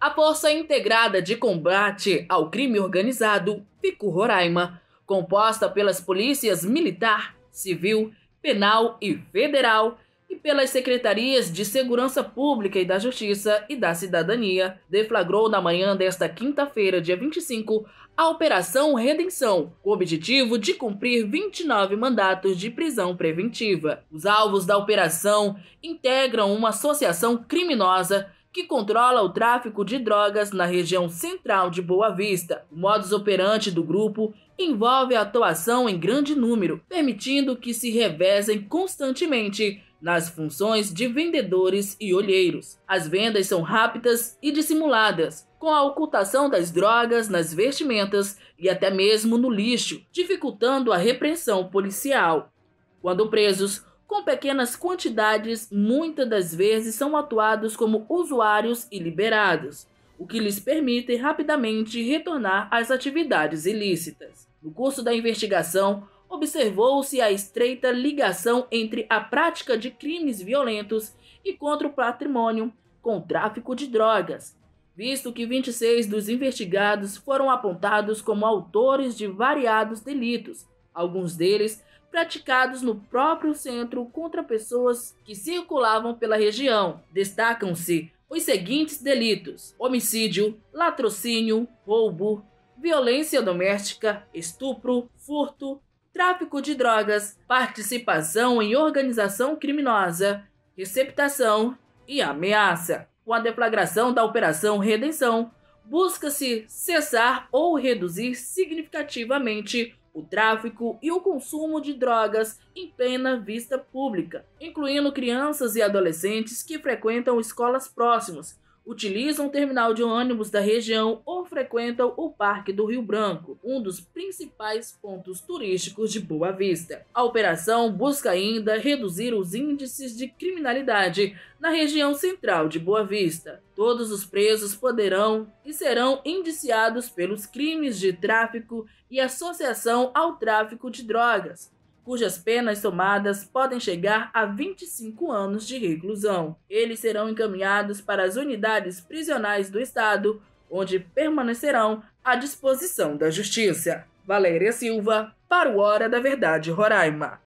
A Força Integrada de Combate ao Crime Organizado, FICO Roraima, composta pelas polícias militar, civil, penal e federal, e pelas secretarias de Segurança Pública e da Justiça e da Cidadania, deflagrou na manhã desta quinta-feira, dia 25, a Operação Redenção, com o objetivo de cumprir 29 mandatos de prisão preventiva. Os alvos da operação integram uma associação criminosa que controla o tráfico de drogas na região central de Boa Vista. O modus operandi do grupo envolve a atuação em grande número, permitindo que se revezem constantemente nas funções de vendedores e olheiros. As vendas são rápidas e dissimuladas, com a ocultação das drogas nas vestimentas e até mesmo no lixo, dificultando a repressão policial. Quando presos, com pequenas quantidades, muitas das vezes são atuados como usuários e liberados, o que lhes permite rapidamente retornar às atividades ilícitas. No curso da investigação, observou-se a estreita ligação entre a prática de crimes violentos e contra o patrimônio com o tráfico de drogas, visto que 26 dos investigados foram apontados como autores de variados delitos, alguns deles praticados no próprio centro contra pessoas que circulavam pela região. Destacam-se os seguintes delitos: homicídio, latrocínio, roubo, violência doméstica, estupro, furto, tráfico de drogas, participação em organização criminosa, receptação e ameaça. Com a deflagração da Operação Redenção, busca-se cessar ou reduzir significativamente o tráfico e o consumo de drogas em plena vista pública, incluindo crianças e adolescentes que frequentam escolas próximas, utilizam o terminal de ônibus da região ou frequentam o Parque do Rio Branco, um dos principais pontos turísticos de Boa Vista. A operação busca ainda reduzir os índices de criminalidade na região central de Boa Vista. Todos os presos poderão e serão indiciados pelos crimes de tráfico e associação ao tráfico de drogas, cujas penas somadas podem chegar a 25 anos de reclusão. Eles serão encaminhados para as unidades prisionais do Estado, onde permanecerão à disposição da Justiça. Valéria Silva, para o Hora da Verdade Roraima.